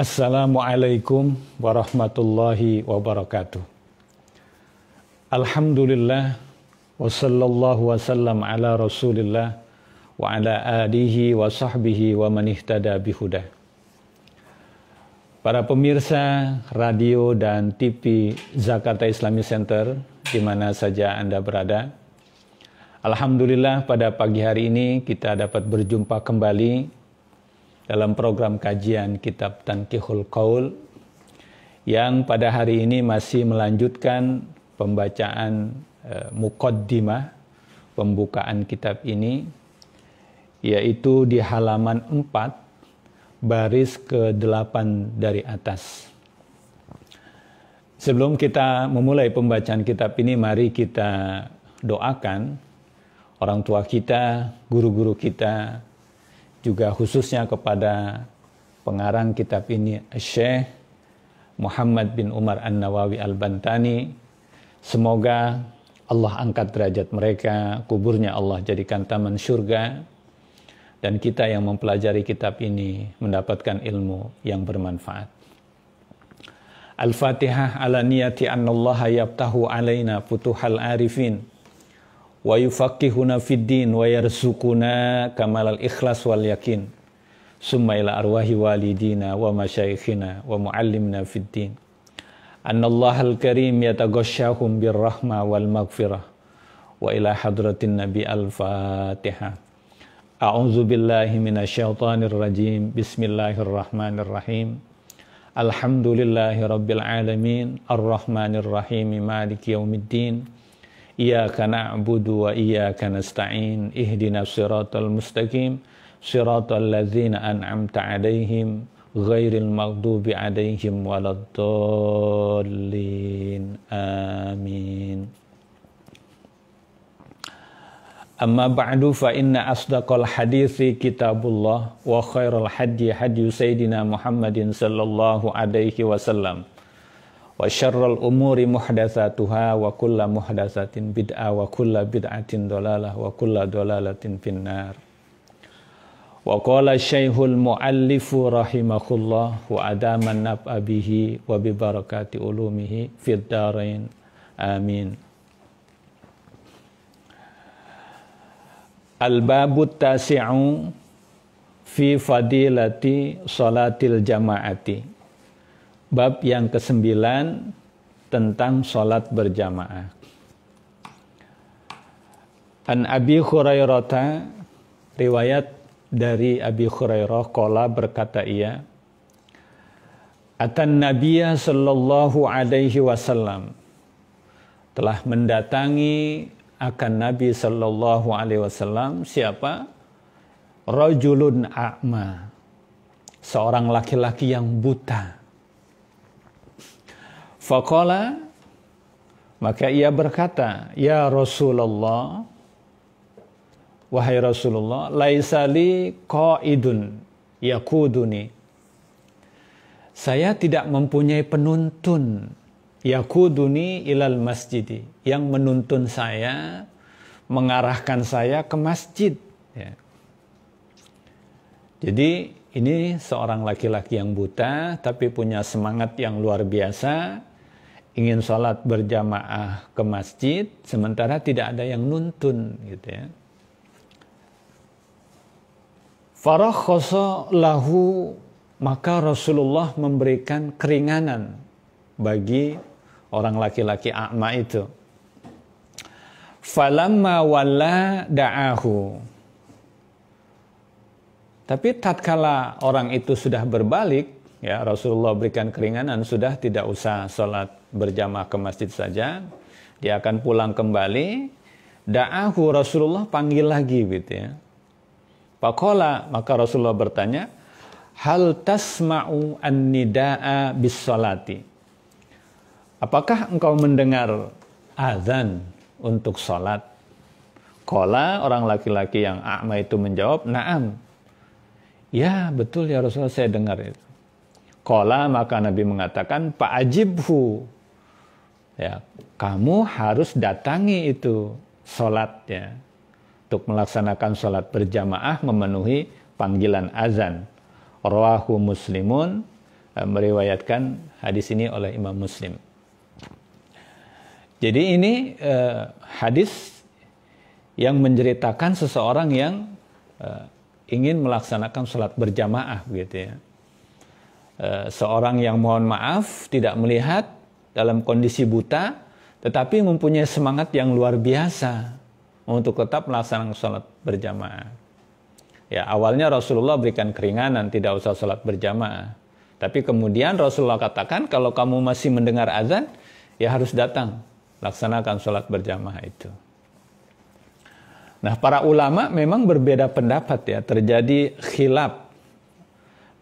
Assalamualaikum warahmatullahi wabarakatuh. Alhamdulillah wa sallallahu wa sallam ala rasulillah wa ala alihi wa sahbihi wa man ihtada bihuda. Para pemirsa radio dan TV Jakarta Islamic Center di mana saja Anda berada. Alhamdulillah pada pagi hari ini kita dapat berjumpa kembali dalam program kajian kitab Tankihul Qaul yang pada hari ini masih melanjutkan pembacaan e, mukaddimah pembukaan kitab ini yaitu di halaman 4 baris ke-8 dari atas. Sebelum kita memulai pembacaan kitab ini, mari kita doakan orang tua kita, guru-guru kita, juga khususnya kepada pengarang kitab ini Syekh Muhammad bin Umar An-Nawawi Al-Bantani. Semoga Allah angkat derajat mereka, kuburnya Allah jadikan taman surga dan kita yang mempelajari kitab ini mendapatkan ilmu yang bermanfaat. Al-Fatihah ala niyati annallaha yabtahu alaina futuhal arifin wa yufaqihuna fid din wa yarzuquna kamalal ikhlas wal yakin summa ila arwahi walidina wa masyayikhina wa muallimna fid din annallaha al-karim yataghashshahum rahma wal maghfirah wa ila hadratin nabi al-fatiha a'udzu billahi minasyaitonir rajim bismillahirrahmanirrahim alhamdulillahi rabbil alamin arrahmanirrahim maliki yaumiddin إياك نعبد وإياك نستعين اهدنا الصراط المستقيم صراط الذين أنعمت عليهم غير المغضوب عليهم ولا الضالين آمين أما بعد فإن أصدق الحديث كتاب الله وخير الحدي حدي سيدنا محمد صلى الله عليه وسلم وشر الأمور محدثاتها وكل محدثات بدعة وكل بدعة ضلالة وكل ضلالة في النار وقال الشيخ المؤلف رحمه الله وأدام النبأ به وببركات علومه في الدارين آمين الباب التاسع في فضيلة صلاة الجماعة bab yang ke ke-9 tentang sholat berjamaah. An Abi Hurairah riwayat dari Abi Hurairah kola berkata ia Atan Nabiya Sallallahu Alaihi Wasallam telah mendatangi akan Nabi Sallallahu Alaihi Wasallam siapa? Rajulun A'ma seorang laki-laki yang buta Fakola, maka ia berkata, "Ya Rasulullah, wahai Rasulullah, laisali ko idun, ya kuduni, Saya tidak mempunyai penuntun ya kuduni ilal masjid, yang menuntun saya mengarahkan saya ke masjid ya. jadi ini seorang laki-laki yang buta tapi punya semangat yang luar biasa ingin sholat berjamaah ke masjid, sementara tidak ada yang nuntun gitu ya. Farakhoso lahu maka Rasulullah memberikan keringanan bagi orang laki-laki akma itu. Falamma walla da'ahu. Tapi tatkala orang itu sudah berbalik, ya Rasulullah berikan keringanan sudah tidak usah sholat berjamaah ke masjid saja, dia akan pulang kembali, da'ahu Rasulullah panggil lagi gitu ya. Pakola, maka Rasulullah bertanya, Hal tasma'u an-nida'a bis-salati. Apakah engkau mendengar azan untuk salat? Kola orang laki-laki yang akma itu menjawab, "Na'am." Ya, betul ya Rasulullah saya dengar itu. Kola maka Nabi mengatakan, ajibhu ya kamu harus datangi itu sholat ya untuk melaksanakan sholat berjamaah memenuhi panggilan azan rawahu muslimun eh, meriwayatkan hadis ini oleh Imam Muslim jadi ini eh, hadis yang menceritakan seseorang yang eh, ingin melaksanakan sholat berjamaah gitu ya eh, seorang yang mohon maaf tidak melihat dalam kondisi buta, tetapi mempunyai semangat yang luar biasa untuk tetap melaksanakan sholat berjamaah. Ya, awalnya Rasulullah berikan keringanan, tidak usah sholat berjamaah. Tapi kemudian Rasulullah katakan, kalau kamu masih mendengar azan, ya harus datang, laksanakan sholat berjamaah itu. Nah, para ulama memang berbeda pendapat ya, terjadi khilaf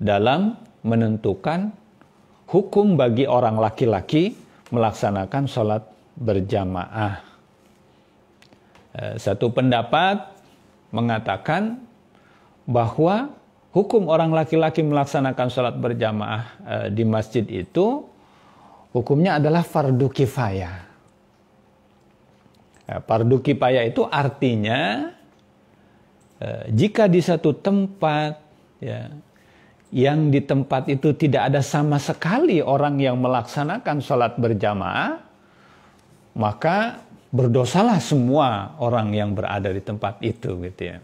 dalam menentukan hukum bagi orang laki-laki melaksanakan sholat berjamaah. Eh, satu pendapat mengatakan bahwa hukum orang laki-laki melaksanakan sholat berjamaah eh, di masjid itu hukumnya adalah fardu kifayah. Eh, fardu kifayah itu artinya jika di satu tempat ya yang di tempat itu tidak ada sama sekali orang yang melaksanakan sholat berjamaah, maka berdosalah semua orang yang berada di tempat itu gitu ya.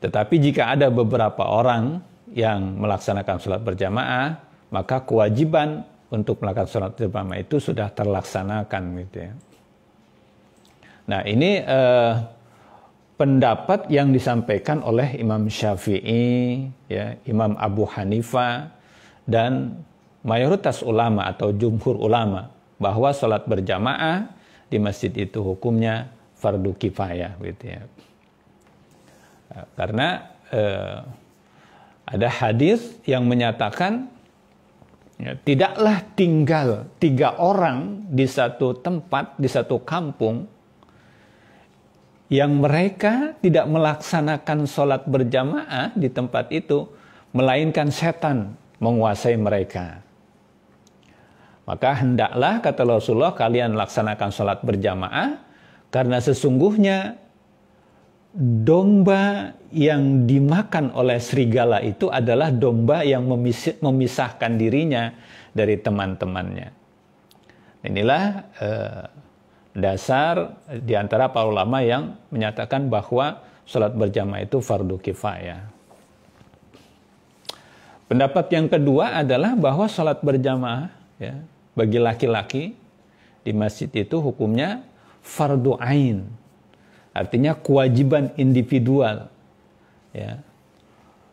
Tetapi jika ada beberapa orang yang melaksanakan sholat berjamaah, maka kewajiban untuk melakukan sholat berjamaah itu sudah terlaksanakan gitu ya. Nah ini eh, pendapat yang disampaikan oleh Imam Syafi'i, ya, Imam Abu Hanifah, dan mayoritas ulama atau jumhur ulama bahwa sholat berjamaah di masjid itu hukumnya fardu kifayah gitu ya. Karena eh, ada hadis yang menyatakan ya, tidaklah tinggal tiga orang di satu tempat di satu kampung yang mereka tidak melaksanakan sholat berjamaah di tempat itu, melainkan setan menguasai mereka. Maka hendaklah, kata Rasulullah, kalian laksanakan sholat berjamaah, karena sesungguhnya domba yang dimakan oleh serigala itu adalah domba yang memisahkan dirinya dari teman-temannya. Inilah... Eh, dasar di antara para ulama yang menyatakan bahwa sholat berjamaah itu fardu kifayah. Pendapat yang kedua adalah bahwa sholat berjamaah ya, bagi laki-laki di masjid itu hukumnya fardu ain. Artinya kewajiban individual. Ya.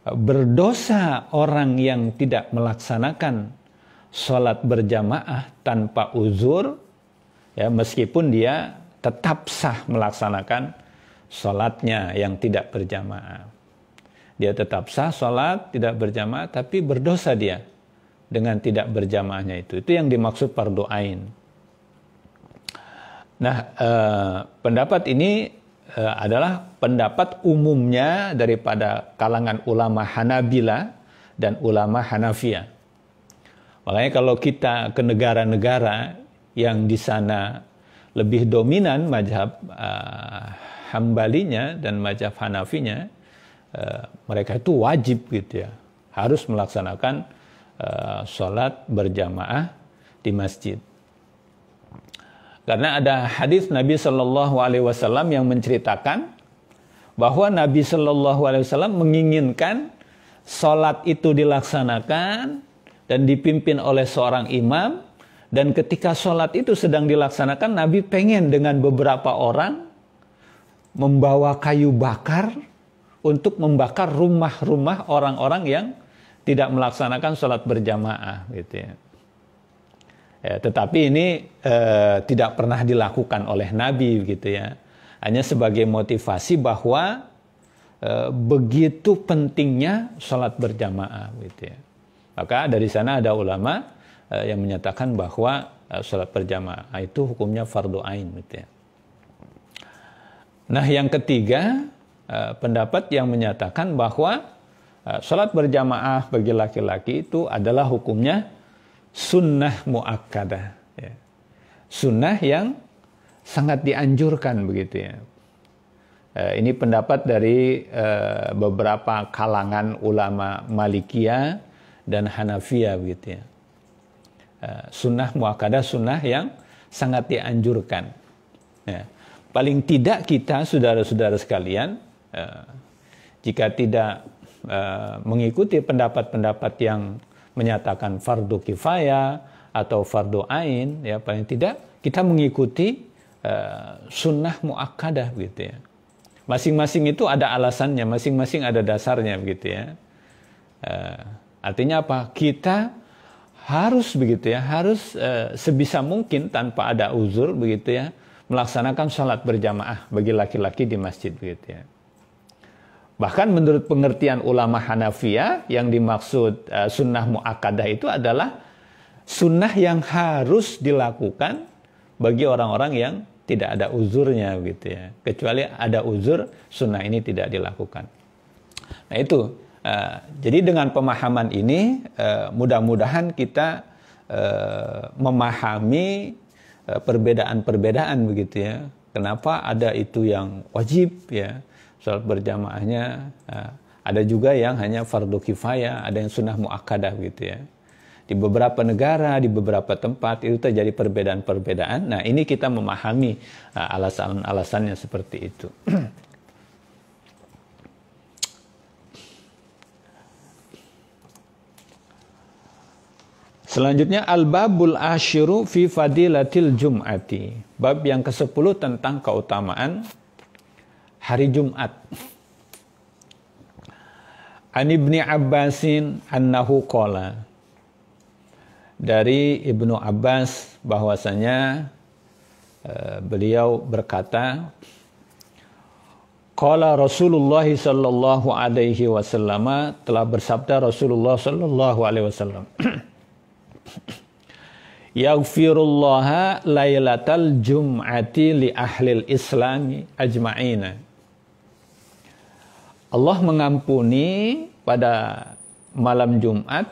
Berdosa orang yang tidak melaksanakan sholat berjamaah tanpa uzur ya meskipun dia tetap sah melaksanakan sholatnya yang tidak berjamaah. Dia tetap sah sholat, tidak berjamaah, tapi berdosa dia dengan tidak berjamaahnya itu. Itu yang dimaksud fardu Nah, eh, pendapat ini eh, adalah pendapat umumnya daripada kalangan ulama Hanabila dan ulama Hanafiya. Makanya kalau kita ke negara-negara yang di sana lebih dominan mazhab uh, ah, Hambalinya dan mazhab Hanafinya uh, mereka itu wajib gitu ya harus melaksanakan uh, sholat berjamaah di masjid karena ada hadis Nabi Shallallahu Alaihi Wasallam yang menceritakan bahwa Nabi Shallallahu Alaihi Wasallam menginginkan sholat itu dilaksanakan dan dipimpin oleh seorang imam dan ketika sholat itu sedang dilaksanakan, Nabi pengen dengan beberapa orang membawa kayu bakar untuk membakar rumah-rumah orang-orang yang tidak melaksanakan sholat berjamaah, gitu ya. ya tetapi ini eh, tidak pernah dilakukan oleh Nabi, gitu ya. Hanya sebagai motivasi bahwa eh, begitu pentingnya sholat berjamaah, gitu ya. Maka dari sana ada ulama Eh, yang menyatakan bahwa eh, sholat berjamaah itu hukumnya fardu ain gitu ya. Nah yang ketiga eh, pendapat yang menyatakan bahwa sholat berjamaah bagi laki-laki itu adalah hukumnya sunnah muakkadah, ya. sunnah yang sangat dianjurkan begitu ya. Ini pendapat dari beberapa kalangan ulama Malikiyah dan Hanafiya begitu ya Eh, sunnah muakada sunnah yang sangat dianjurkan. Ya. Paling tidak kita saudara-saudara sekalian, eh, jika tidak eh, mengikuti pendapat-pendapat yang menyatakan fardu kifaya atau fardu ain, ya paling tidak kita mengikuti eh, sunnah muakkadah gitu ya. Masing-masing itu ada alasannya, masing-masing ada dasarnya gitu ya. Eh, artinya apa? Kita harus begitu ya, harus e, sebisa mungkin tanpa ada uzur begitu ya, melaksanakan sholat berjamaah bagi laki-laki di masjid begitu ya. Bahkan menurut pengertian ulama Hanafiya yang dimaksud e, sunnah muakada itu adalah sunnah yang harus dilakukan bagi orang-orang yang tidak ada uzurnya begitu ya. Kecuali ada uzur, sunnah ini tidak dilakukan. Nah itu Eh, jadi dengan pemahaman ini uh, mudah-mudahan kita uh, memahami perbedaan-perbedaan begitu ya. Kenapa ada itu yang wajib ya soal berjamaahnya, ada juga yang hanya fardu kifayah, ada yang sunnah muakkadah gitu ya. Di beberapa negara, di beberapa tempat itu terjadi perbedaan-perbedaan. Nah ini kita memahami alasan-alasannya seperti itu. Selanjutnya al-babul ashiru fi fadilatil jum'ati. Bab yang ke-10 tentang keutamaan hari Jumat. An Ibni Abbasin annahu qala. Dari Ibnu Abbas bahwasanya eh, beliau berkata Qala Rasulullah sallallahu alaihi wasallam telah bersabda Rasulullah sallallahu alaihi wasallam Yaghfirullaha laylatal jum'ati li ahlil islami ajma'ina. Allah mengampuni pada malam Jumat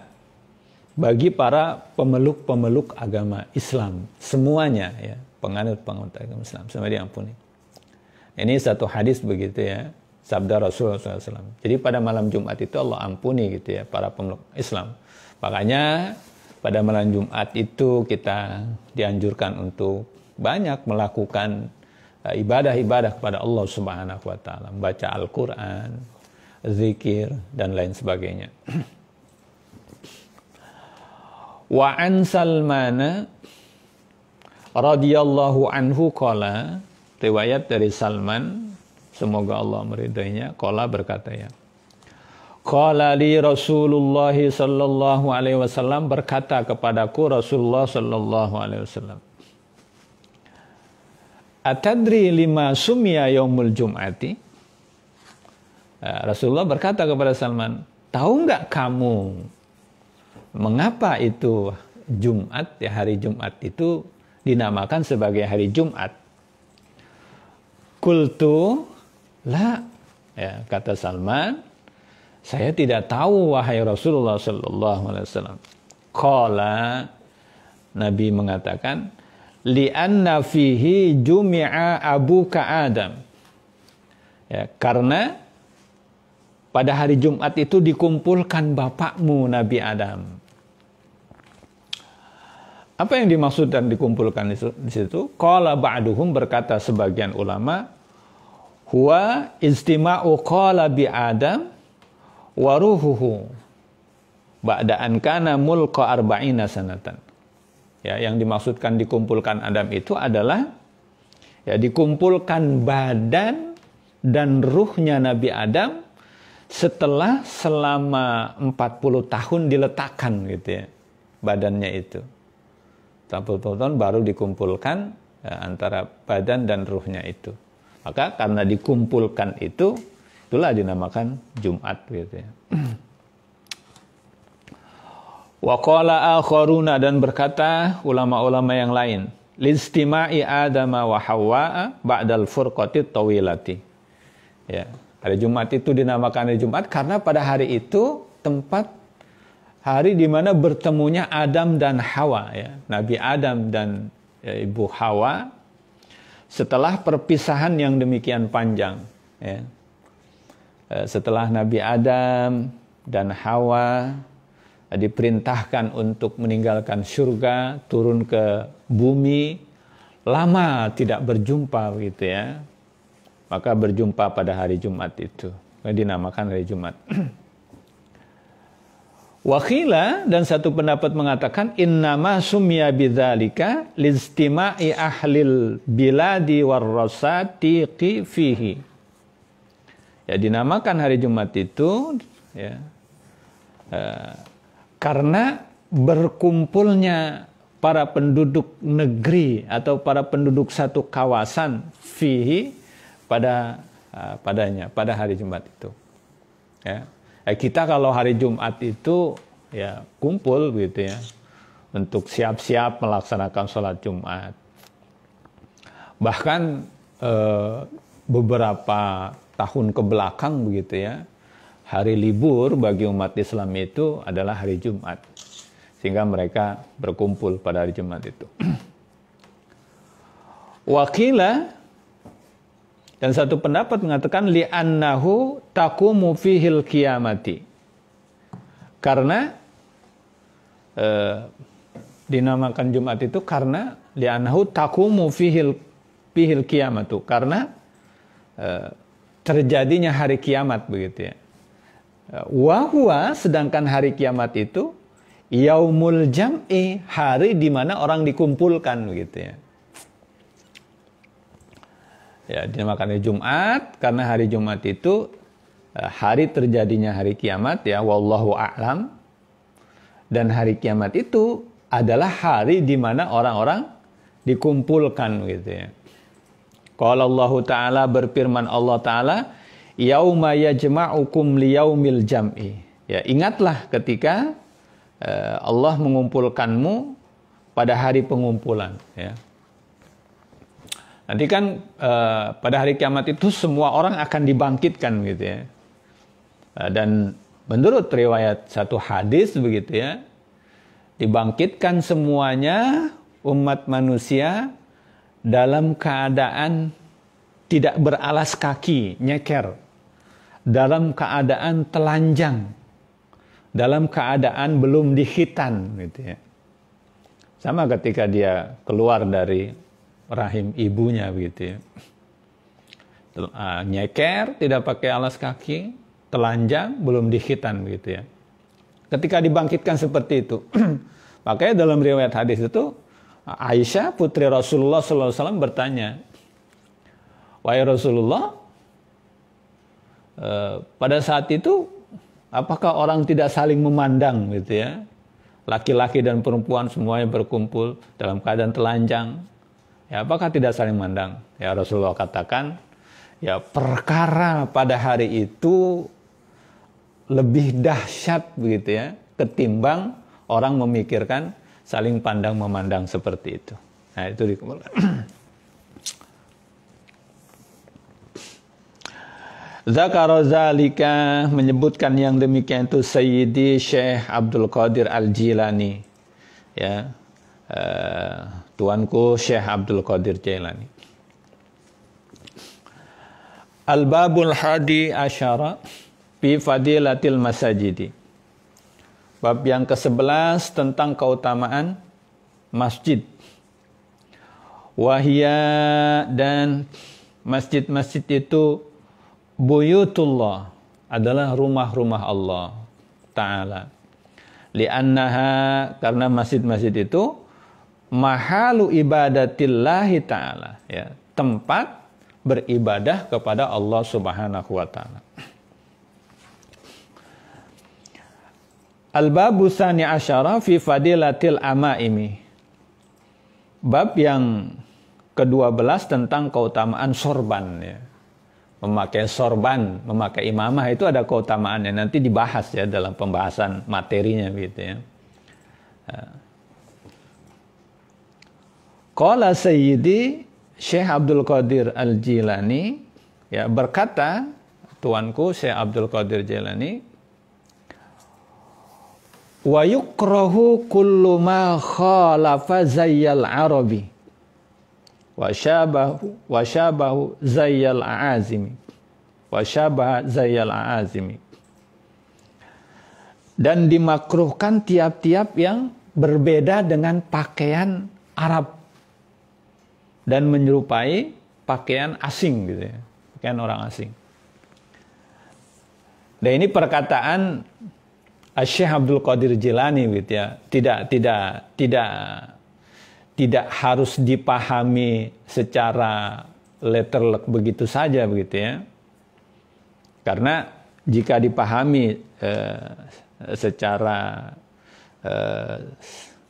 bagi para pemeluk-pemeluk agama Islam semuanya ya penganut-penganut agama Islam semua diampuni ini satu hadis begitu ya sabda Rasulullah SAW jadi pada malam Jumat itu Allah ampuni gitu ya para pemeluk Islam makanya pada malam Jumat itu kita dianjurkan untuk banyak melakukan eh, ibadah-ibadah kepada Allah Subhanahu wa taala, membaca Al-Qur'an, zikir dan lain sebagainya. Wa an Salman radhiyallahu anhu qala riwayat dari Salman semoga Allah meridainya qala berkata ya Qala li Rasulullah sallallahu alaihi wasallam berkata kepadaku Rasulullah sallallahu alaihi wasallam. Atadri lima sumia yaumul jum'ati? Eh, Rasulullah berkata kepada Salman, tahu nggak kamu mengapa itu Jumat ya hari Jumat itu dinamakan sebagai hari Jumat? Kultu la ya, kata Salman saya tidak tahu wahai Rasulullah sallallahu alaihi wasallam. Qala Nabi mengatakan li'anna fihi jumi'a abuka Adam. Ya, karena pada hari Jumat itu dikumpulkan bapakmu Nabi Adam. Apa yang dimaksud dan dikumpulkan di situ? Qala ba'duhum berkata sebagian ulama, huwa istima'u qala bi Adam waruhuhu ba'daan kana mulqa arba'ina sanatan. Ya, yang dimaksudkan dikumpulkan Adam itu adalah ya dikumpulkan badan dan ruhnya Nabi Adam setelah selama 40 tahun diletakkan gitu ya badannya itu. 40 tahun baru dikumpulkan ya, antara badan dan ruhnya itu. Maka karena dikumpulkan itu Itulah dinamakan Jumat gitu ya. Waqala akharuna dan berkata ulama-ulama yang lain, listima'i Adam wa Hawwa ba'dal furqati tawilati. Ya, hari Jumat itu dinamakan hari Jumat karena pada hari itu tempat hari di mana bertemunya Adam dan Hawa ya. Nabi Adam dan ya, Ibu Hawa setelah perpisahan yang demikian panjang ya. Eh, setelah Nabi Adam dan Hawa eh, diperintahkan untuk meninggalkan surga, turun ke bumi, lama tidak berjumpa gitu ya. Maka berjumpa pada hari Jumat itu. Eh, dinamakan hari Jumat. Wakila dan satu pendapat mengatakan innama sumya bidzalika listima'i ahlil biladi warrasatiqi fihi Ya dinamakan hari Jumat itu ya uh, karena berkumpulnya para penduduk negeri atau para penduduk satu kawasan fihi pada uh, padanya pada hari Jumat itu. Ya. Eh, kita kalau hari Jumat itu ya kumpul gitu ya untuk siap-siap melaksanakan sholat Jumat. Bahkan uh, beberapa tahun ke belakang begitu ya, hari libur bagi umat Islam itu adalah hari Jumat. Sehingga mereka berkumpul pada hari Jumat itu. Wakila dan satu pendapat mengatakan li annahu takumu fihil kiamati. Karena eh, dinamakan Jumat itu karena li annahu takumu fihil fihil kiamatu. Karena e, terjadinya hari kiamat begitu ya. Wahwa sedangkan hari kiamat itu yaumul jam'i hari di mana orang dikumpulkan begitu ya. Ya, dinamakannya Jumat karena hari Jumat itu eh, hari terjadinya hari kiamat ya wallahu a'lam. Dan hari kiamat itu adalah hari di mana orang-orang dikumpulkan gitu ya. Qala Allah Ta'ala berfirman Allah Ta'ala, Yauma yajma'ukum liyaumil jam'i. Ya, ingatlah ketika eh, Allah mengumpulkanmu pada hari pengumpulan. Ya. Nanti kan eh, pada hari kiamat itu semua orang akan dibangkitkan gitu ya. Eh, dan menurut riwayat satu hadis begitu ya, dibangkitkan semuanya umat manusia dalam keadaan tidak beralas kaki, nyeker, dalam keadaan telanjang, dalam keadaan belum dihitan, gitu ya. Sama ketika dia keluar dari rahim ibunya, gitu ya. Ah, nyeker, tidak pakai alas kaki, telanjang, belum dihitan, gitu ya. Ketika dibangkitkan seperti itu, makanya dalam riwayat hadis itu Aisyah putri Rasulullah SAW bertanya, Wahai Rasulullah, eh, pada saat itu apakah orang tidak saling memandang gitu ya? Laki-laki dan perempuan semuanya berkumpul dalam keadaan telanjang. Ya, apakah tidak saling memandang? Ya Rasulullah katakan, ya perkara pada hari itu lebih dahsyat begitu ya ketimbang orang memikirkan saling pandang memandang seperti itu. Nah, itu dikumpulkan. Zakaro zalika menyebutkan yang demikian itu Sayyidi Syekh Abdul Qadir Al-Jilani. Ya. Uh, tuanku Syekh Abdul Qadir Jailani. Al-Babul Hadi Asyara fi Fadilatil Masajidi. Bab yang ke-11 tentang keutamaan masjid. Wahia dan masjid-masjid itu buyutullah adalah rumah-rumah Allah Ta'ala. Liannaha karena masjid-masjid itu mahalu ibadatillahi Ta'ala. Ya, tempat beribadah kepada Allah Subhanahu wa Ta'ala. Al-babu sani asyara fi fadilatil amaimi. Bab yang kedua belas tentang keutamaan sorban. Ya. Memakai sorban, memakai imamah itu ada keutamaannya. Nanti dibahas ya dalam pembahasan materinya gitu ya. Eh. Qala Sayyidi Syekh Abdul Qadir Al-Jilani ya berkata tuanku Syekh Abdul Qadir Jilani Wa yukrahu kullu ma khalafa zayyal arabi. Wa syabahu, wa syabahu zayyal azimi. Wa syabaha zayyal azimi. Dan dimakruhkan tiap-tiap yang berbeda dengan pakaian Arab dan menyerupai pakaian asing gitu ya, pakaian orang asing. Dan ini perkataan Syekh Abdul Qadir Jilani gitu ya tidak tidak tidak tidak harus dipahami secara letterlek begitu saja begitu ya karena jika dipahami eh, secara eh,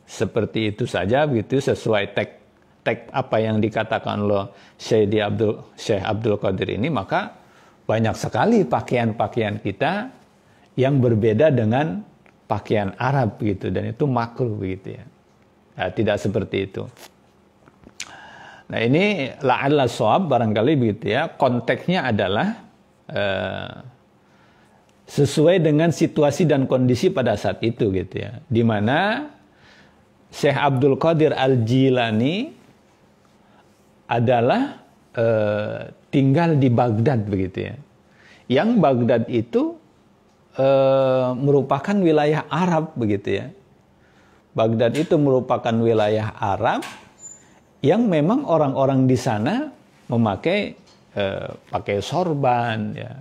seperti itu saja begitu sesuai teks teks apa yang dikatakan lo Syekh Abdul Syekh Abdul Qadir ini maka banyak sekali pakaian-pakaian kita yang berbeda dengan pakaian Arab gitu dan itu makruh begitu ya. ya tidak seperti itu. Nah ini la'alla soab barangkali begitu ya. Konteksnya adalah eh, sesuai dengan situasi dan kondisi pada saat itu gitu ya. di mana Syekh Abdul Qadir Al-Jilani adalah eh, tinggal di Baghdad begitu ya. Yang Baghdad itu e, merupakan wilayah Arab begitu ya. Baghdad itu merupakan wilayah Arab yang memang orang-orang di sana memakai e, pakai sorban ya,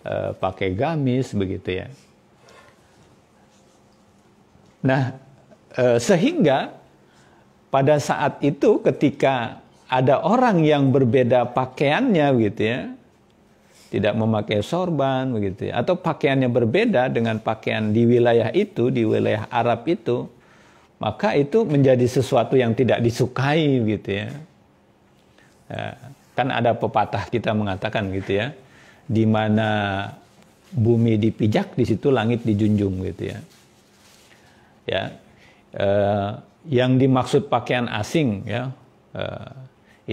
e, pakai gamis begitu ya. Nah, e, sehingga pada saat itu ketika ada orang yang berbeda pakaiannya gitu ya, tidak memakai sorban begitu ya. atau pakaiannya berbeda dengan pakaian di wilayah itu di wilayah Arab itu maka itu menjadi sesuatu yang tidak disukai gitu ya kan ada pepatah kita mengatakan gitu ya di mana bumi dipijak di situ langit dijunjung gitu ya ya eh, yang dimaksud pakaian asing ya eh,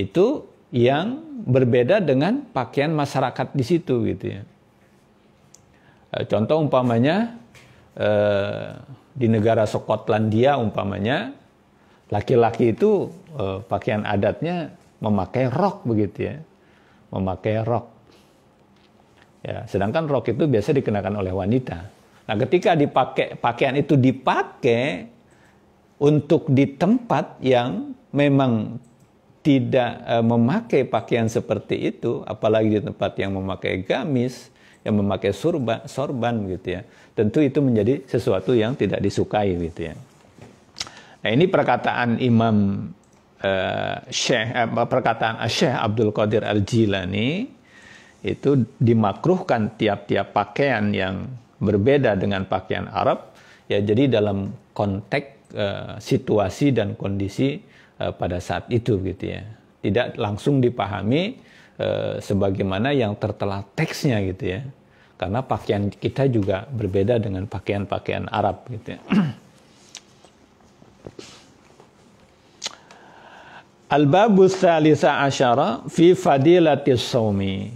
itu yang berbeda dengan pakaian masyarakat di situ gitu ya. Eh, contoh umpamanya eh, di negara Skotlandia umpamanya laki-laki itu eh, pakaian adatnya memakai rok begitu ya, memakai rok. Ya, sedangkan rok itu biasa dikenakan oleh wanita. Nah, ketika dipakai pakaian itu dipakai untuk di tempat yang memang tidak e, memakai pakaian seperti itu, apalagi di tempat yang memakai gamis, yang memakai sorban sorban gitu ya, tentu itu menjadi sesuatu yang tidak disukai gitu ya. Nah ini perkataan Imam uh, Syekh, uh, perkataan Syekh Abdul Qadir Al Jilani itu dimakruhkan tiap-tiap pakaian yang berbeda dengan pakaian Arab. Ya jadi dalam konteks uh, situasi dan kondisi Eh, pada saat itu gitu ya. Tidak langsung dipahami eh, sebagaimana yang tertela teksnya gitu ya. Karena pakaian kita juga berbeda dengan pakaian-pakaian Arab gitu ya. Al-babus salisa asyara fi fadilatis saumi.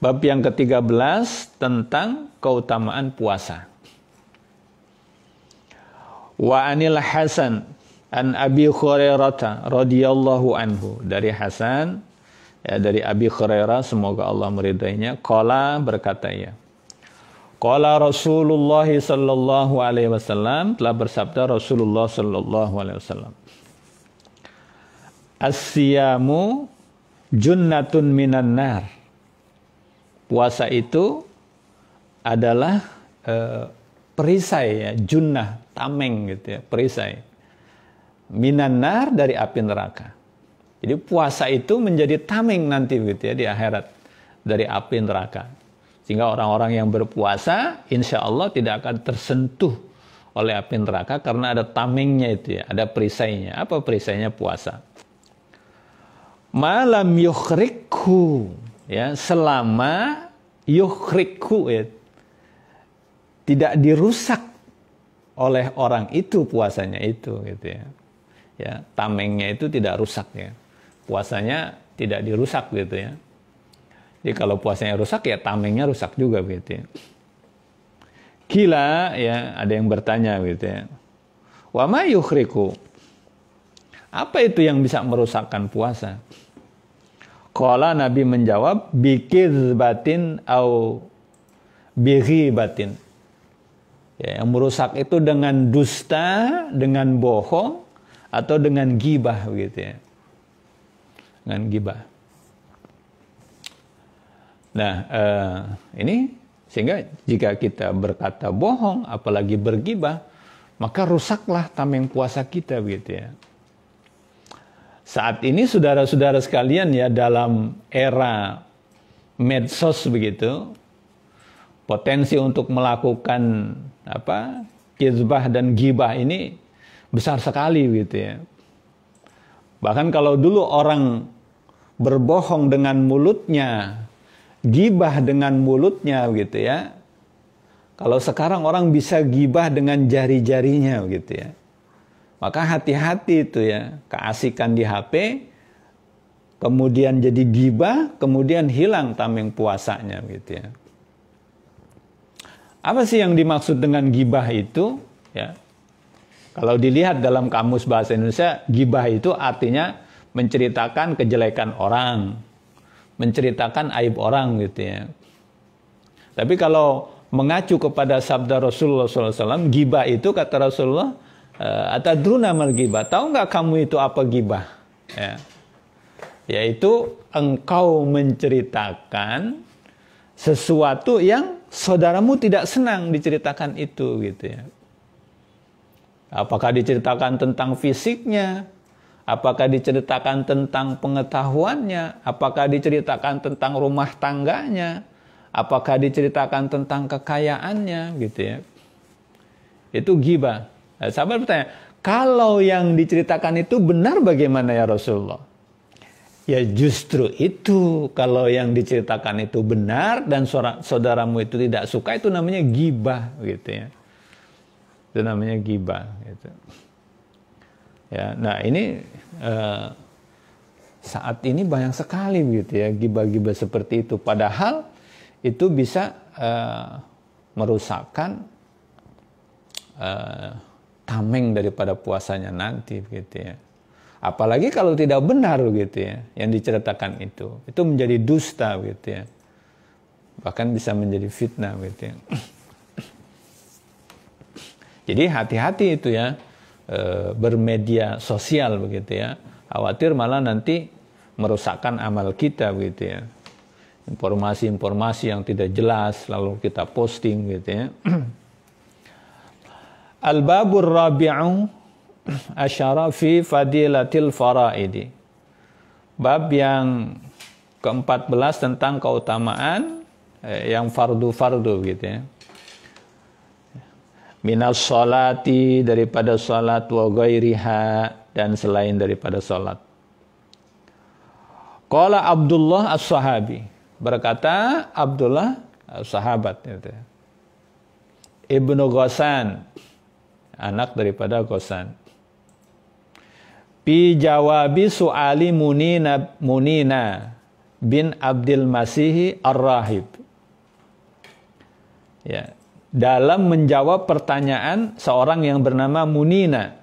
Bab yang ke-13 tentang keutamaan puasa. Wa anil Hasan an Abi Hurairah radhiyallahu anhu dari Hasan ya, dari Abi Hurairah semoga Allah meridainya qala berkata ya Qala Rasulullah sallallahu alaihi wasallam telah bersabda Rasulullah sallallahu alaihi wasallam As-siyamu junnatun minan nar Puasa itu adalah uh, perisai ya, junnah, tameng gitu ya, perisai Minanar dari api neraka. Jadi puasa itu menjadi tameng nanti gitu ya di akhirat dari api neraka. Sehingga orang-orang yang berpuasa insya Allah tidak akan tersentuh oleh api neraka karena ada tamengnya itu ya, ada perisainya. Apa perisainya puasa? Malam yukhrikhu ya selama yukhrikhu ya tidak dirusak oleh orang itu puasanya itu gitu ya ya tamengnya itu tidak rusak ya puasanya tidak dirusak gitu ya jadi kalau puasanya rusak ya tamengnya rusak juga gitu ya gila ya ada yang bertanya gitu ya wama yukhriku apa itu yang bisa merusakkan puasa Kala Nabi menjawab bikir batin au biri batin ya, yang merusak itu dengan dusta dengan bohong atau dengan gibah begitu ya. Dengan gibah. Nah, eh, ini sehingga jika kita berkata bohong apalagi bergibah, maka rusaklah tameng puasa kita begitu ya. Saat ini saudara-saudara sekalian ya dalam era medsos begitu, potensi untuk melakukan apa kizbah dan gibah ini besar sekali gitu ya. Bahkan kalau dulu orang berbohong dengan mulutnya, gibah dengan mulutnya gitu ya. Kalau sekarang orang bisa gibah dengan jari-jarinya gitu ya. Maka hati-hati itu ya, keasikan di HP, kemudian jadi gibah, kemudian hilang tameng puasanya gitu ya. Apa sih yang dimaksud dengan gibah itu? Ya, kalau dilihat dalam kamus bahasa Indonesia, gibah itu artinya menceritakan kejelekan orang, menceritakan aib orang gitu ya. Tapi kalau mengacu kepada sabda Rasulullah SAW, gibah itu kata Rasulullah, eh, atadruna mal gibah, tahu nggak kamu itu apa gibah? Ya. Yaitu engkau menceritakan sesuatu yang saudaramu tidak senang diceritakan itu gitu ya. Apakah diceritakan tentang fisiknya? Apakah diceritakan tentang pengetahuannya? Apakah diceritakan tentang rumah tangganya? Apakah diceritakan tentang kekayaannya? Gitu ya. Itu giba. Nah, sahabat bertanya, kalau yang diceritakan itu benar bagaimana ya Rasulullah? Ya justru itu kalau yang diceritakan itu benar dan saudaramu itu tidak suka itu namanya gibah gitu ya itu namanya gibah gitu. ya nah ini eh, saat ini banyak sekali gitu ya gibah-gibah seperti itu padahal itu bisa eh, merusakkan eh, tameng daripada puasanya nanti gitu ya apalagi kalau tidak benar gitu ya yang diceritakan itu itu menjadi dusta gitu ya bahkan bisa menjadi fitnah gitu ya jadi hati-hati itu ya eh, bermedia sosial begitu ya. Khawatir malah nanti merusakkan amal kita begitu ya. Informasi-informasi yang tidak jelas lalu kita posting gitu ya. Al-babur rabi'u asyara fi fadilatil faraidi. Bab yang ke-14 tentang keutamaan eh, yang fardu-fardu gitu ya minas salati daripada salat wa ghairiha dan selain daripada salat. Qala Abdullah as-sahabi berkata Abdullah sahabat itu. Ibnu Ghassan anak daripada Ghassan. Pi jawabi su'ali munina, munina bin Abdul Masih Ar-Rahib. Ya, dalam menjawab pertanyaan seorang yang bernama Munina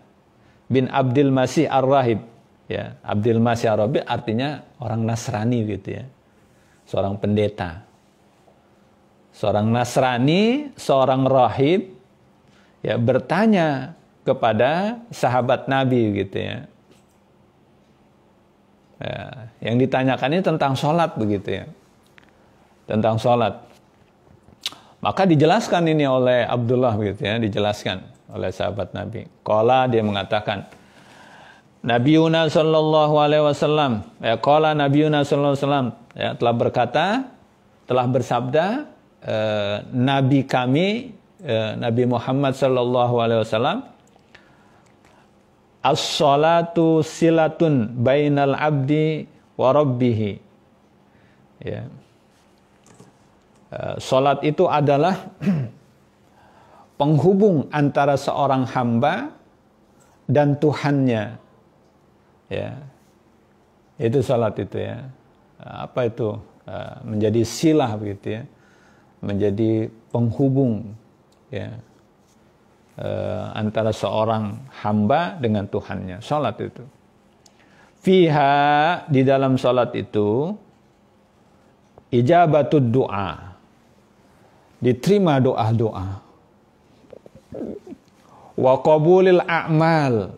bin Abdul Masih Ar-Rahib. Ya, Abdul Masih Ar-Rahib artinya orang Nasrani gitu ya. Seorang pendeta. Seorang Nasrani, seorang rahib ya bertanya kepada sahabat Nabi gitu ya. ya yang ini tentang sholat begitu ya. Tentang sholat. Maka dijelaskan ini oleh Abdullah gitu ya, dijelaskan oleh sahabat Nabi. Kala dia mengatakan, Nabi Yunus sallallahu alaihi wasallam, ya Nabi Yunus sallallahu alaihi wasallam, ya telah berkata, telah bersabda eh, nabi kami eh, Nabi Muhammad sallallahu alaihi wasallam As-salatu silatun bainal abdi wa Ya. Eh, salat itu adalah penghubung antara seorang hamba dan Tuhannya. Ya. Itu salat itu ya. Eh, apa itu? Eh, menjadi silah begitu ya. Menjadi penghubung ya. antara seorang hamba dengan Tuhannya. Salat itu. Fiha di dalam salat itu ijabatud doa diterima doa-doa. Wa qabulil a'mal.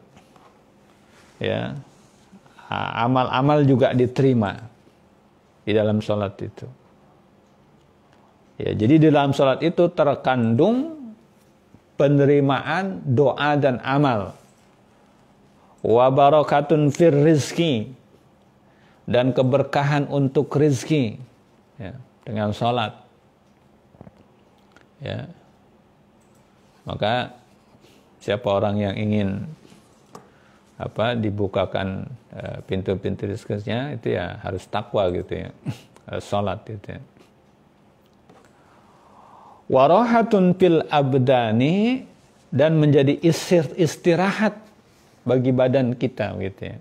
Ya. Amal-amal juga diterima di dalam sholat itu. Ya, jadi di dalam sholat itu terkandung penerimaan doa dan amal. Wa barakatun fir rizki. Dan keberkahan untuk rizki. Ya, dengan sholat ya maka siapa orang yang ingin apa dibukakan eh, pintu-pintu uh, rezekinya itu ya harus takwa gitu ya harus sholat gitu ya warohatun pil abdani dan menjadi istirahat bagi badan kita gitu ya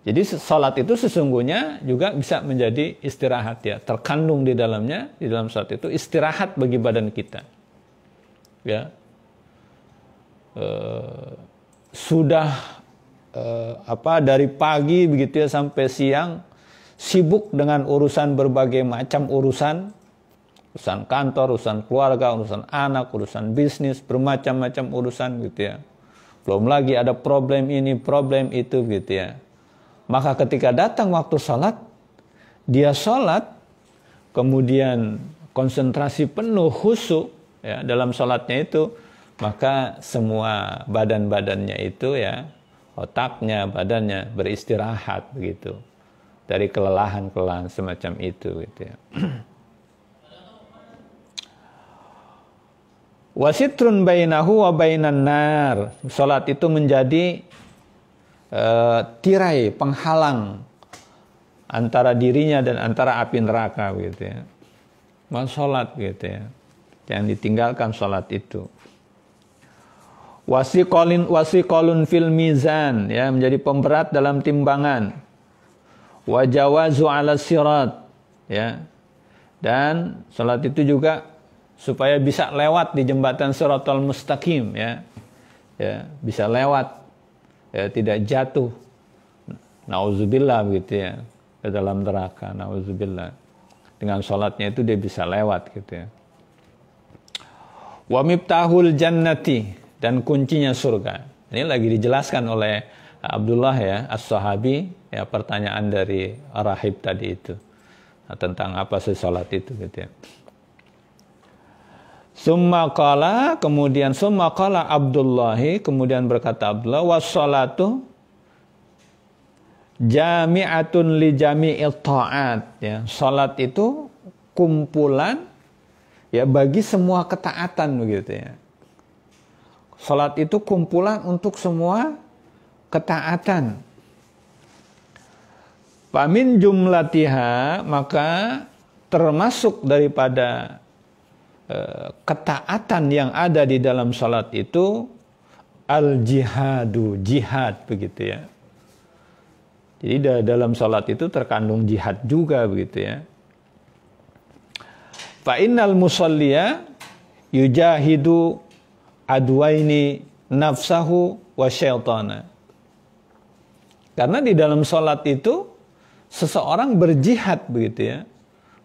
jadi sholat itu sesungguhnya juga bisa menjadi istirahat ya, terkandung di dalamnya, di dalam sholat itu istirahat bagi badan kita. Ya, e, sudah e, apa dari pagi begitu ya sampai siang sibuk dengan urusan berbagai macam urusan, urusan kantor, urusan keluarga, urusan anak, urusan bisnis, bermacam-macam urusan gitu ya. Belum lagi ada problem ini, problem itu gitu ya maka ketika datang waktu sholat, dia sholat, kemudian konsentrasi penuh khusyuk ya, dalam sholatnya itu, maka semua badan-badannya itu ya, otaknya, badannya beristirahat begitu dari kelelahan-kelelahan semacam itu gitu ya. Wasitrun bainahu wa bainan nar. Salat itu menjadi Eh, tirai penghalang antara dirinya dan antara api neraka gitu ya. Mau salat gitu ya. Jangan ditinggalkan salat itu. Wasiqolin wasiqolun fil mizan ya menjadi pemberat dalam timbangan. Wajawazu ala sirat ya. Dan salat itu juga supaya bisa lewat di jembatan siratal mustaqim ya. Ya, bisa lewat ya, tidak jatuh nauzubillah gitu ya ke dalam neraka nauzubillah dengan sholatnya itu dia bisa lewat gitu ya wa miftahul jannati dan kuncinya surga ini lagi dijelaskan oleh Abdullah ya as-sahabi ya pertanyaan dari Rahib tadi itu nah, tentang apa sih sholat itu gitu ya Summa qala, kemudian summa qala Abdullahi, kemudian berkata Abdullah, wassalatu jami'atun li jami'il ta'at. Ya, salat itu kumpulan ya bagi semua ketaatan begitu ya. Salat itu kumpulan untuk semua ketaatan. Pamin jumlatiha maka termasuk daripada ketaatan yang ada di dalam salat itu al jihadu jihad begitu ya jadi dalam salat itu terkandung jihad juga begitu ya fa innal musalliya yujahidu adwaini nafsahu wa syaitana karena di dalam salat itu seseorang berjihad begitu ya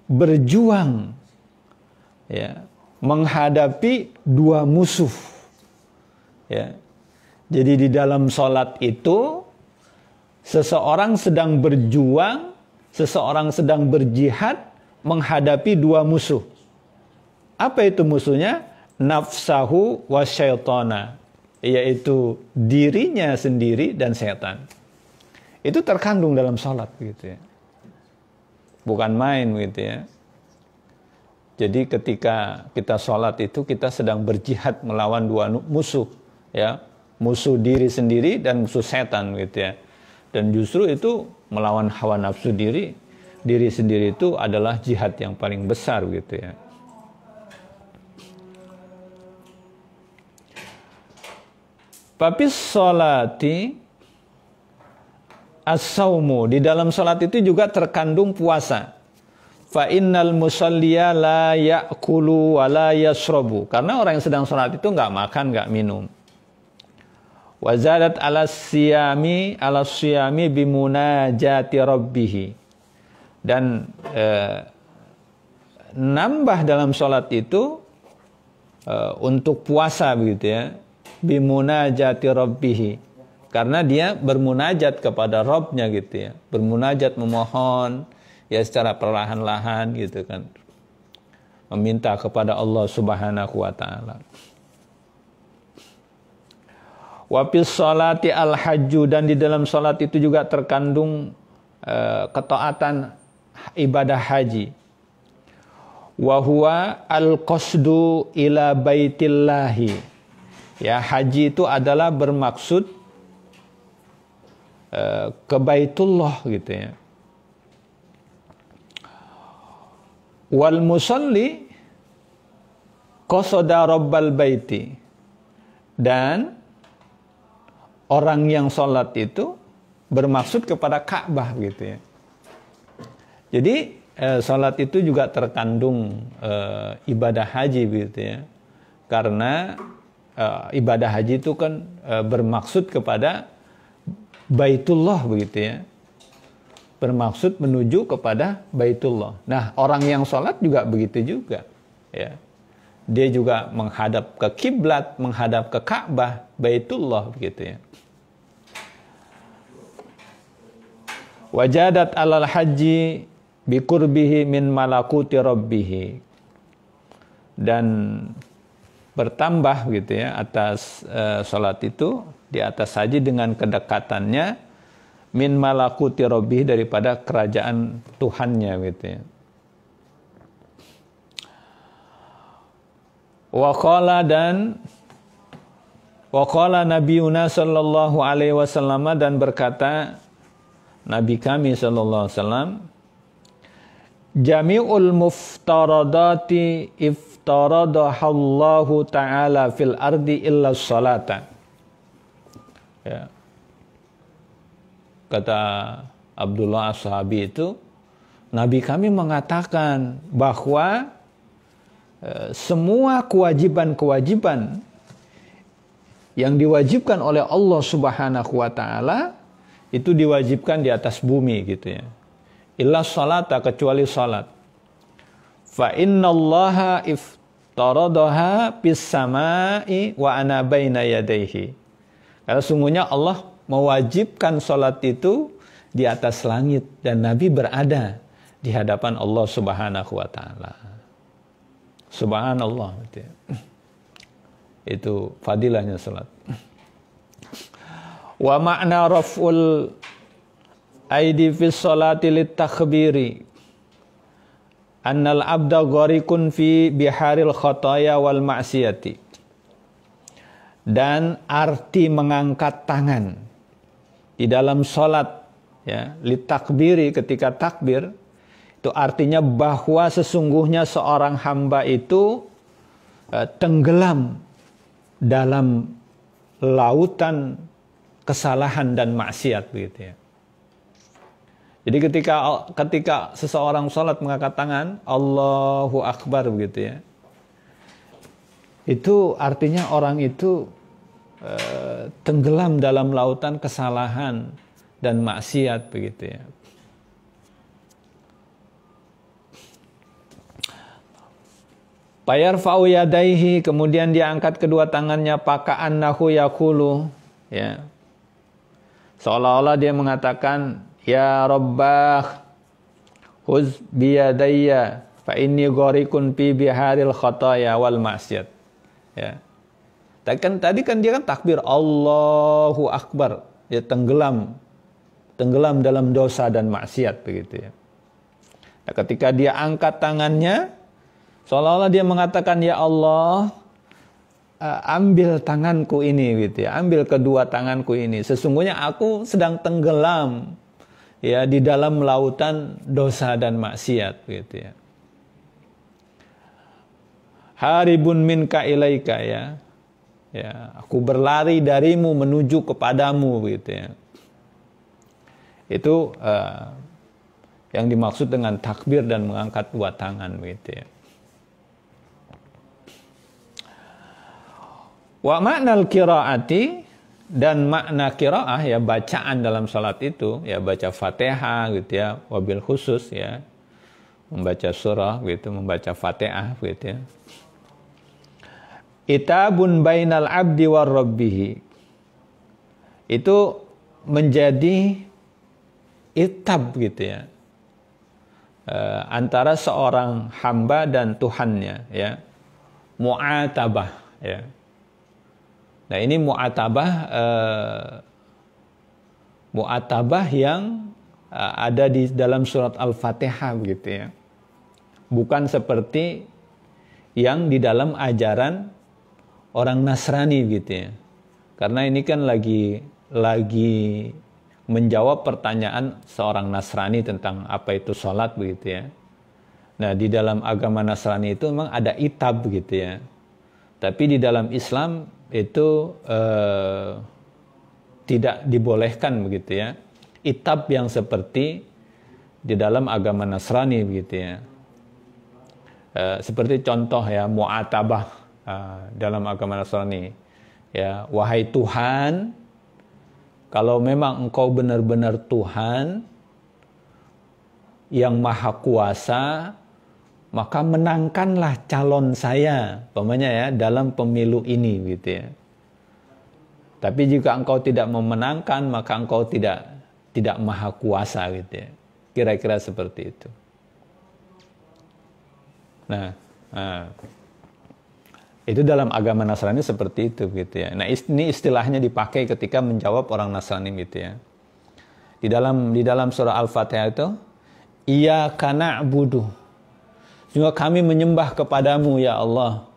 berjuang ya menghadapi dua musuh. Ya. Jadi di dalam sholat itu seseorang sedang berjuang, seseorang sedang berjihad menghadapi dua musuh. Apa itu musuhnya? Nafsahu wa syaitana, yaitu dirinya sendiri dan setan. Itu terkandung dalam sholat gitu ya. Bukan main gitu ya. Jadi ketika kita sholat itu kita sedang berjihad melawan dua musuh, ya musuh diri sendiri dan musuh setan gitu ya. Dan justru itu melawan hawa nafsu diri, diri sendiri itu adalah jihad yang paling besar gitu ya. Tapi solati asaumu di dalam sholat itu juga terkandung puasa fa innal musalliya la ya'kulu wa la yashrabu. Karena orang yang sedang sholat itu nggak makan, nggak minum. zadat ala siyami ala siyami jati rabbihi. Dan eh, nambah dalam sholat itu eh, untuk puasa begitu ya. jati rabbihi. Karena dia bermunajat kepada Robnya gitu ya. Bermunajat memohon ya secara perlahan-lahan gitu kan meminta kepada Allah Subhanahu wa taala. Wapis solati al hajju dan di dalam solat itu juga terkandung e, ketaatan ibadah haji. Wahwa al qasdu ila baitillahi. Ya haji itu adalah bermaksud e, ke baitullah gitu ya wal musalli qasada rabbal baiti dan orang yang sholat itu bermaksud kepada Ka'bah gitu ya. Jadi eh, sholat itu juga terkandung eh, ibadah haji gitu ya. Karena eh, ibadah haji itu kan eh, bermaksud kepada Baitullah begitu ya bermaksud menuju kepada Baitullah. Nah, orang yang sholat juga begitu juga. Ya. Dia juga menghadap ke kiblat, menghadap ke Ka'bah, Baitullah begitu ya. Wajadat alal haji bikurbihi min malakuti rabbihi. Dan bertambah gitu ya atas uh, sholat itu di atas haji dengan kedekatannya min malakuti robih daripada kerajaan Tuhannya gitu ya. Wakola dan Wakola Nabi Yuna Sallallahu Alaihi Wasallam dan berkata Nabi kami Sallallahu Alaihi Wasallam Jami'ul muftaradati iftaradahallahu ta'ala fil ardi illa salata. Ya kata Abdullah As-Sahabi itu, Nabi kami mengatakan bahwa eh, semua kewajiban-kewajiban yang diwajibkan oleh Allah Subhanahu wa taala itu diwajibkan di atas bumi gitu ya. Illa salata kecuali salat. Fa innallaha iftaradaha bis sama'i wa ana baina yadayhi. Karena sungguhnya Allah mewajibkan sholat itu di atas langit dan Nabi berada di hadapan Allah Subhanahu wa taala. Subhanallah itu fadilahnya salat. Wa makna raf'ul aidi fi salati litakbiri annal abda gharikun fi biharil khataya wal ma'siyati. Dan arti mengangkat tangan di dalam sholat ya litakbiri ketika takbir itu artinya bahwa sesungguhnya seorang hamba itu eh, tenggelam dalam lautan kesalahan dan maksiat begitu ya. Jadi ketika ketika seseorang sholat mengangkat tangan Allahu Akbar begitu ya itu artinya orang itu Eh, tenggelam dalam lautan kesalahan dan maksiat begitu ya. Payar fauyadaihi kemudian dia angkat kedua tangannya pakaan nahu yakulu ya. Seolah-olah dia mengatakan ya rabbah huz biyadayya fa inni gharikun fi biharil khataya wal maksiat. Ya. Tadi kan, tadi kan dia kan takbir Allahu Akbar. Ya tenggelam. Tenggelam dalam dosa dan maksiat begitu ya. Nah, ketika dia angkat tangannya, seolah-olah dia mengatakan ya Allah, eh, ambil tanganku ini gitu ya, ambil kedua tanganku ini. Sesungguhnya aku sedang tenggelam ya di dalam lautan dosa dan maksiat gitu ya. Haribun minka ilaika ya ya aku berlari darimu menuju kepadamu gitu ya itu uh, yang dimaksud dengan takbir dan mengangkat dua tangan gitu ya wa makna qiraati dan makna kiraah ya bacaan dalam salat itu ya baca fatihah gitu ya wabil khusus ya membaca surah gitu membaca fatihah gitu ya itabun bainal abdi war rabbihi itu menjadi itab gitu ya eh, antara seorang hamba dan Tuhannya ya muatabah ya nah ini muatabah eh, muatabah yang eh, ada di dalam surat al-fatihah gitu ya bukan seperti yang di dalam ajaran orang Nasrani gitu ya. Karena ini kan lagi lagi menjawab pertanyaan seorang Nasrani tentang apa itu sholat begitu ya. Nah di dalam agama Nasrani itu memang ada itab gitu ya. Tapi di dalam Islam itu eh, tidak dibolehkan begitu ya. Itab yang seperti di dalam agama Nasrani begitu ya. Eh, seperti contoh ya muatabah uh, dalam agama Nasrani. Ya, wahai Tuhan, kalau memang engkau benar-benar Tuhan yang maha kuasa, maka menangkanlah calon saya, pemanya ya, dalam pemilu ini gitu ya. Tapi jika engkau tidak memenangkan, maka engkau tidak tidak maha kuasa gitu ya. Kira-kira seperti itu. Nah, nah. Itu dalam agama Nasrani seperti itu gitu ya. Nah ini istilahnya dipakai ketika menjawab orang Nasrani gitu ya. Di dalam di dalam surah Al-Fatihah itu, Iya kana budu. Juga kami menyembah kepadamu ya Allah.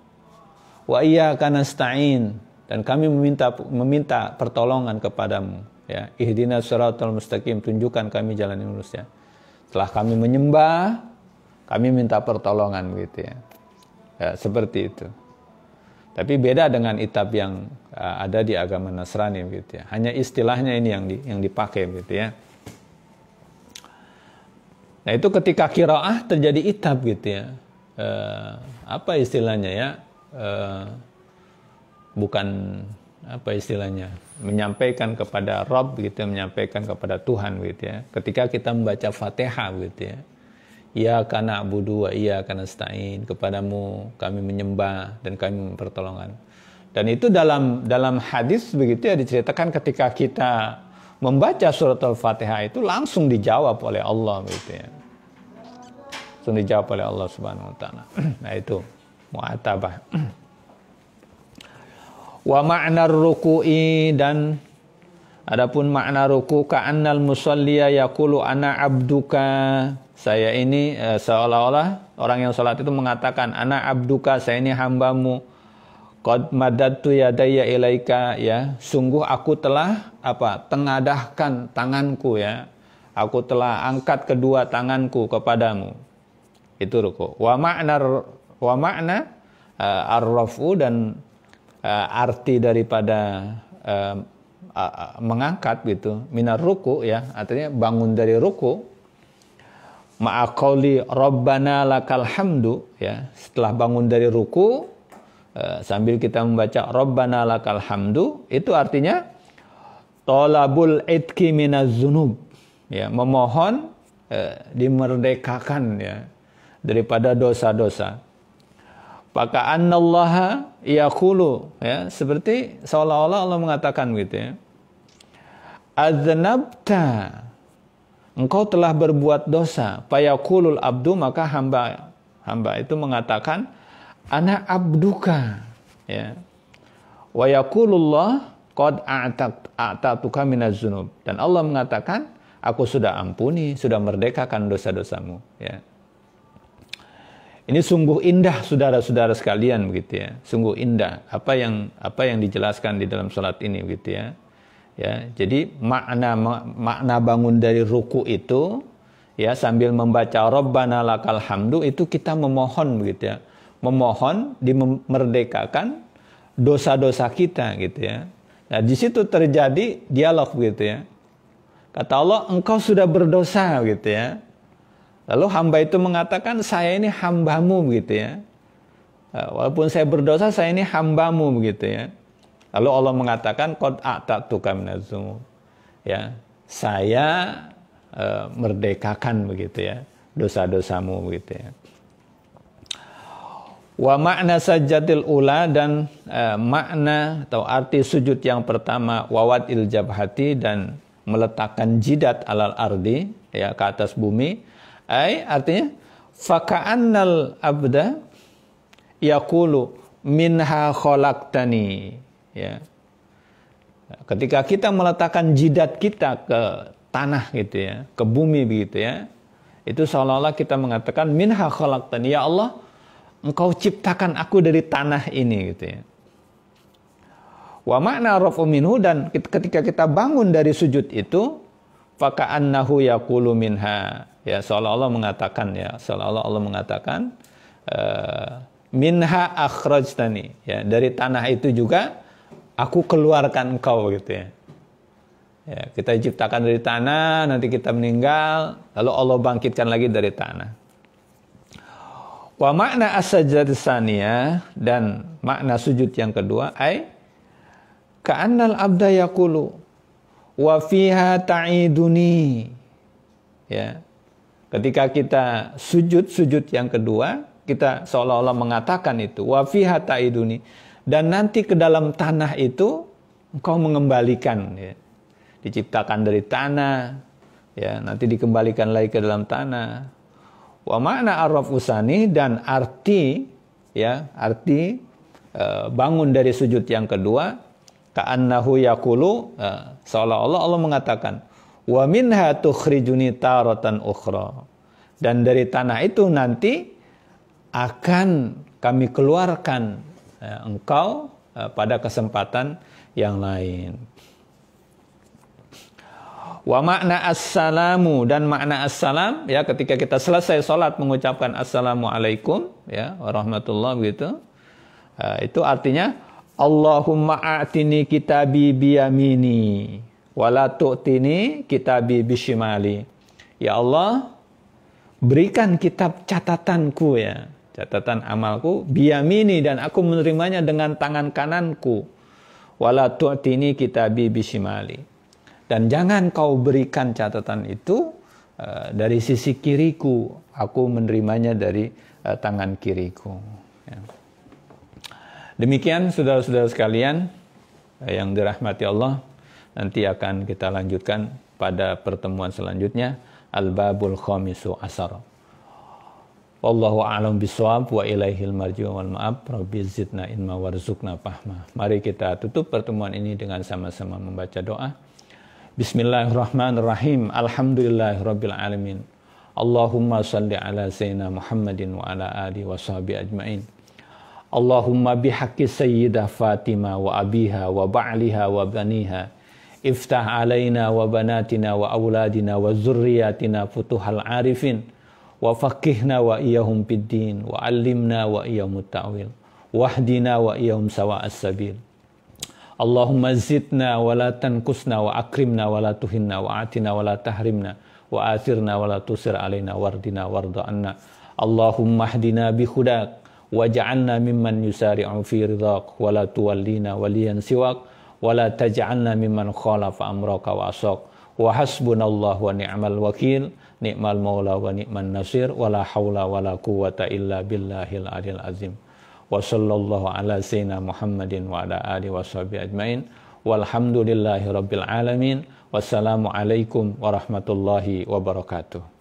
Wa iya kana stain dan kami meminta meminta pertolongan kepadamu ya ihdina suratul mustaqim tunjukkan kami jalan yang lurus ya setelah kami menyembah kami minta pertolongan gitu ya, ya seperti itu tapi beda dengan itab yang uh, ada di agama Nasrani gitu ya. Hanya istilahnya ini yang di, yang dipakai gitu ya. Nah itu ketika kiroah terjadi itab gitu ya. Uh, apa istilahnya ya? Uh, bukan apa istilahnya menyampaikan kepada Rob gitu ya, menyampaikan kepada Tuhan gitu ya ketika kita membaca Fatihah gitu ya kana na'budu wa karena stain Kepadamu kami menyembah dan kami mempertolongan. Dan itu dalam dalam hadis begitu ya diceritakan ketika kita membaca surat Al-Fatihah itu langsung dijawab oleh Allah begitu ya. Langsung dijawab oleh Allah Subhanahu wa taala. Nah itu muatabah. Wa ma'na ruku'i dan adapun makna ruku' ka'annal musalliya yakulu ana abduka saya ini uh, seolah-olah orang yang sholat itu mengatakan anak abduka saya ini hambamu Qad madadtu yadaya ilaika ya sungguh aku telah apa tengadahkan tanganku ya aku telah angkat kedua tanganku kepadamu itu ruku wa makna wa makna uh, eh, arrafu dan uh, arti daripada uh, uh, mengangkat gitu minar ruku ya artinya bangun dari ruku Maakoli robbana lakal hamdu ya setelah bangun dari ruku eh, sambil kita membaca robbana lakal hamdu itu artinya tolabul itki minaz zunub ya memohon eh, dimerdekakan ya daripada dosa-dosa maka annallaha yaqulu ya seperti seolah-olah Allah mengatakan gitu ya aznabta engkau telah berbuat dosa. Payakulul abdu maka hamba hamba itu mengatakan anak abduka ya. Wa yaqulullah qad a'tatuka minaz zunub. Dan Allah mengatakan aku sudah ampuni, sudah merdekakan dosa-dosamu ya. Ini sungguh indah saudara-saudara sekalian begitu ya. Sungguh indah apa yang apa yang dijelaskan di dalam salat ini begitu ya. Ya, jadi makna makna bangun dari ruku itu ya sambil membaca Rabbana lakal hamdu itu kita memohon begitu ya. Memohon dimerdekakan dosa-dosa kita gitu ya. Nah, di situ terjadi dialog gitu ya. Kata Allah, engkau sudah berdosa gitu ya. Lalu hamba itu mengatakan, saya ini hambamu gitu ya. Nah, walaupun saya berdosa, saya ini hambamu gitu ya. Lalu Allah mengatakan qad atatuka minazum. Ya, saya e, merdekakan begitu ya dosa-dosamu begitu ya. Wa makna sajatil ula dan e, makna atau arti sujud yang pertama wawat il jabhati dan meletakkan jidat alal ardi ya ke atas bumi Ay, artinya faka'annal abda yakulu minha tani ya ketika kita meletakkan jidat kita ke tanah gitu ya ke bumi begitu ya itu seolah-olah kita mengatakan minha khalaqtani ya Allah engkau ciptakan aku dari tanah ini gitu ya wa makna rafu minhu dan ketika kita bangun dari sujud itu faka'annahu yaqulu minha ya seolah-olah mengatakan ya seolah-olah Allah mengatakan uh, minha akhrajtani ya dari tanah itu juga aku keluarkan engkau gitu ya. ya kita ciptakan dari tanah, nanti kita meninggal, lalu Allah bangkitkan lagi dari tanah. Wa makna as dan makna sujud yang kedua ai ka'annal abda yaqulu wa fiha ta'iduni. Ya. Ketika kita sujud sujud yang kedua, kita seolah-olah mengatakan itu wa fiha ta'iduni dan nanti ke dalam tanah itu engkau mengembalikan ya. diciptakan dari tanah ya nanti dikembalikan lagi ke dalam tanah wa makna araf usani dan arti ya arti e, bangun dari sujud yang kedua ka'annahu yakulu e, seolah-olah Allah mengatakan wa minha tukhrijuni taratan ukhra dan dari tanah itu nanti akan kami keluarkan Eh, engkau eh, pada kesempatan yang lain. Wa makna assalamu dan makna assalam ya ketika kita selesai sholat mengucapkan assalamualaikum ya warahmatullah begitu uh, itu artinya Allahumma a'tini kitabi biyamini wala tu'tini kitabi bishimali. Ya Allah, berikan kitab catatanku ya catatan amalku biyamini dan aku menerimanya dengan tangan kananku wala tu'tini kitabi bisimali dan jangan kau berikan catatan itu uh, dari sisi kiriku aku menerimanya dari uh, tangan kiriku ya. demikian saudara-saudara sekalian uh, yang dirahmati Allah nanti akan kita lanjutkan pada pertemuan selanjutnya al-babul khamisu asar Wallahu a'lam bisawab wa ilaihil marji'u wal ma'ab. Rabbi zidna ilma warzuqna fahma. Mari kita tutup pertemuan ini dengan sama-sama membaca doa. Bismillahirrahmanirrahim. Alhamdulillahirabbil alamin. Allahumma salli ala sayyidina Muhammadin wa ala ali wa sahbihi ajmain. Allahumma bihaqqi Sayyida Fatimah wa abiha wa ba'liha wa baniha. Iftah alaina wa banatina wa auladina wa zurriyatina futuhal arifin. وفقهنا وإياهم بالدين وعلمنا وإياهم التعويل واهدنا وإياهم سواء السبيل اللهم زدنا ولا تنقصنا وأكرمنا ولا تهنا وأعطنا ولا تحرمنا وآثرنا ولا تسر علينا واردنا وارض عنا اللهم اهدنا بهداك واجعلنا ممن يسارع في رضاك ولا تولينا وليا سواك ولا تجعلنا ممن خالف أمرك وعصاك وحسبنا الله ونعم الوكيل ni'mal maula wa ni'man nasir wala haula wala quwata illa billahil adil azim wa sallallahu ala sayyidina Muhammadin wa ala alihi wa sahbihi ajmain walhamdulillahi rabbil alamin wassalamu alaikum warahmatullahi wabarakatuh